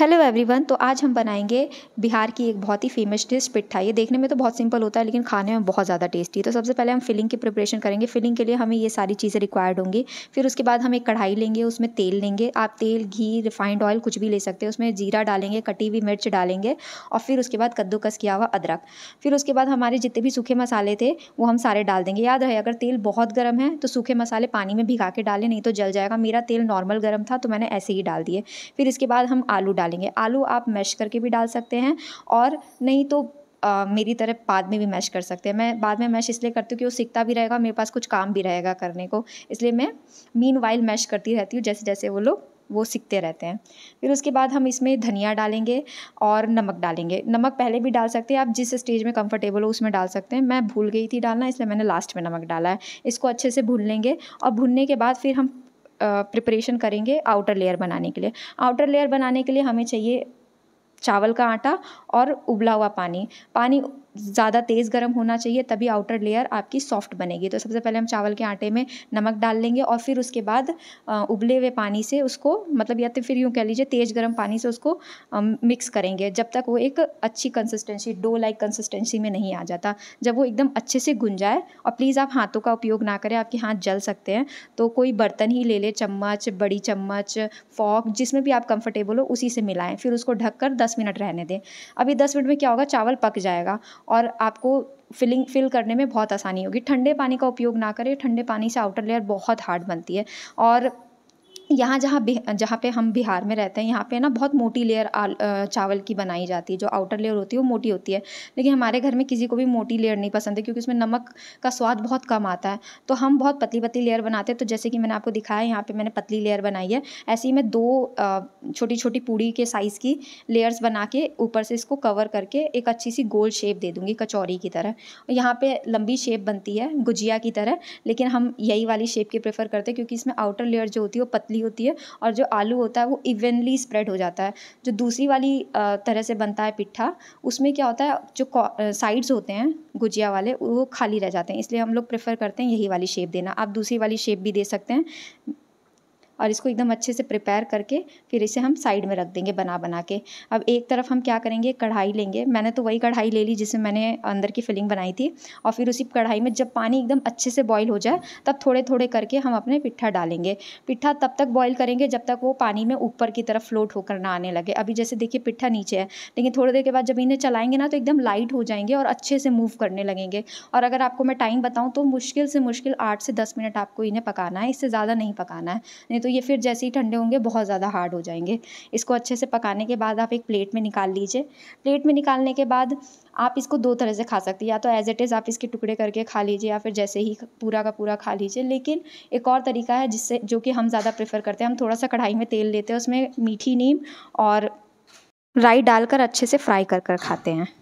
hello everyone तो आज हम बनाएंगे बिहार की एक बहुत ही फेमस डिश पिट्ठा ये देखने में तो बहुत सिंपल होता है लेकिन खाने में बहुत ज़्यादा टेस्टी है तो सबसे पहले हम फिलिंग की प्रिपरेशन करेंगे फिलिंग के लिए हमें ये सारी चीज़ें रिक्वायर्ड होंगी फिर उसके बाद हम एक कढ़ाई लेंगे उसमें तेल लेंगे आप तेल घी रिफाइंड ऑयल कुछ भी ले सकते हैं उसमें जीरा डालेंगे कटी हुई मिर्च डालेंगे और फिर उसके बाद कद्दूकस किया हुआ अदरक फिर उसके बाद हमारे जितने भी सूखे मसाले थे वो हम सारे डाल देंगे याद रहे अगर तेल बहुत गर्म है तो सूखे मसाले पानी में भिगा के डालें नहीं तो जल जाएगा मेरा तेल नॉर्मल गर्म था तो मैंने ऐसे ही डाल दिए फिर इसके बाद हम आलू डालेंगे आलू आप मैश करके भी डाल सकते हैं और नहीं तो आ, मेरी तरह बाद में भी मैश कर सकते हैं मैं बाद में मैश इसलिए करती हूँ कि वो सीखता भी रहेगा मेरे पास कुछ काम भी रहेगा करने को इसलिए मैं मीन वाइल मैश करती रहती हूँ जैसे जैसे वो लोग वो सीखते रहते हैं फिर उसके बाद हम इसमें धनिया डालेंगे और नमक डालेंगे नमक पहले भी डाल सकते हैं आप जिस स्टेज में कंफर्टेबल हो उसमें डाल सकते हैं मैं भूल गई थी डालना इसलिए मैंने लास्ट में नमक डाला है इसको अच्छे से भून लेंगे और भूनने के बाद फिर हम प्रिपरेशन करेंगे आउटर लेयर बनाने के लिए आउटर लेयर बनाने के लिए हमें चाहिए चावल का आटा और उबला हुआ पानी पानी ज़्यादा तेज़ गर्म होना चाहिए तभी आउटर लेयर आपकी सॉफ्ट बनेगी तो सबसे पहले हम चावल के आटे में नमक डाल लेंगे और फिर उसके बाद उबले हुए पानी से उसको मतलब या तो फिर यूँ कह लीजिए तेज़ गर्म पानी से उसको मिक्स करेंगे जब तक वो एक अच्छी कंसिस्टेंसी डो लाइक कंसिस्टेंसी में नहीं आ जाता जब वो एकदम अच्छे से गुंज जाए और प्लीज़ आप हाथों का उपयोग ना करें आपके हाथ जल सकते हैं तो कोई बर्तन ही ले ले चम्मच बड़ी चम्मच फॉक जिसमें भी आप कंफर्टेबल हो उसी से मिलाएं फिर उसको ढककर 10 मिनट रहने दें अभी 10 मिनट में क्या होगा चावल पक जाएगा और आपको फिलिंग फिल करने में बहुत आसानी होगी ठंडे पानी का उपयोग ना करें ठंडे पानी से आउटर लेयर बहुत हार्ड बनती है और यहाँ जहाँ जहाँ पे हम बिहार में रहते हैं यहाँ पे ना बहुत मोटी लेयर चावल की बनाई जाती है जो आउटर लेयर होती है वो मोटी होती है लेकिन हमारे घर में किसी को भी मोटी लेयर नहीं पसंद है क्योंकि उसमें नमक का स्वाद बहुत कम आता है तो हम बहुत पतली पतली लेयर बनाते हैं तो जैसे कि मैंने आपको दिखाया यहाँ पर मैंने पतली लेयर बनाई है ऐसे ही मैं दो छोटी छोटी पूड़ी के साइज़ की लेयर्स बना के ऊपर से इसको कवर करके एक अच्छी सी गोल शेप दे दूँगी कचौरी की तरह यहाँ पर लंबी शेप बनती है गुजिया की तरह लेकिन हम यही वाली शेप की प्रेफर करते हैं क्योंकि इसमें आउटर लेयर जो होती है वो पतली पतली होती है और जो आलू होता है वो इवनली स्प्रेड हो जाता है जो दूसरी वाली तरह से बनता है पिट्ठा उसमें क्या होता है जो साइड्स होते हैं गुजिया वाले वो खाली रह जाते हैं इसलिए हम लोग प्रेफर करते हैं यही वाली शेप देना आप दूसरी वाली शेप भी दे सकते हैं और इसको एकदम अच्छे से प्रिपेयर करके फिर इसे हम साइड में रख देंगे बना बना के अब एक तरफ हम क्या करेंगे कढ़ाई लेंगे मैंने तो वही कढ़ाई ले ली जिसमें मैंने अंदर की फिलिंग बनाई थी और फिर उसी कढ़ाई में जब पानी एकदम अच्छे से बॉयल हो जाए तब थोड़े थोड़े करके हम अपने पिट्ठा डालेंगे पिट्ठा तब तक बॉयल करेंगे जब तक वो पानी में ऊपर की तरफ फ्लोट होकर ना आने लगे अभी जैसे देखिए पिट्ठा नीचे है लेकिन थोड़ी देर के बाद जब इन्हें चलाएंगे ना तो एकदम लाइट हो जाएंगे और अच्छे से मूव करने लगेंगे और अगर आपको मैं टाइम बताऊँ तो मुश्किल से मुश्किल आठ से दस मिनट आपको इन्हें पकाना है इससे ज़्यादा नहीं पकाना है नहीं तो तो ये फिर जैसे ही ठंडे होंगे बहुत ज़्यादा हार्ड हो जाएंगे इसको अच्छे से पकाने के बाद आप एक प्लेट में निकाल लीजिए प्लेट में निकालने के बाद आप इसको दो तरह से खा सकते हैं या तो एज इट इज़ आप इसके टुकड़े करके खा लीजिए या फिर जैसे ही पूरा का पूरा खा लीजिए लेकिन एक और तरीका है जिससे जो कि हम ज़्यादा प्रेफर करते हैं हम थोड़ा सा कढ़ाई में तेल लेते हैं उसमें मीठी नीम और राई डालकर अच्छे से फ्राई कर कर खाते हैं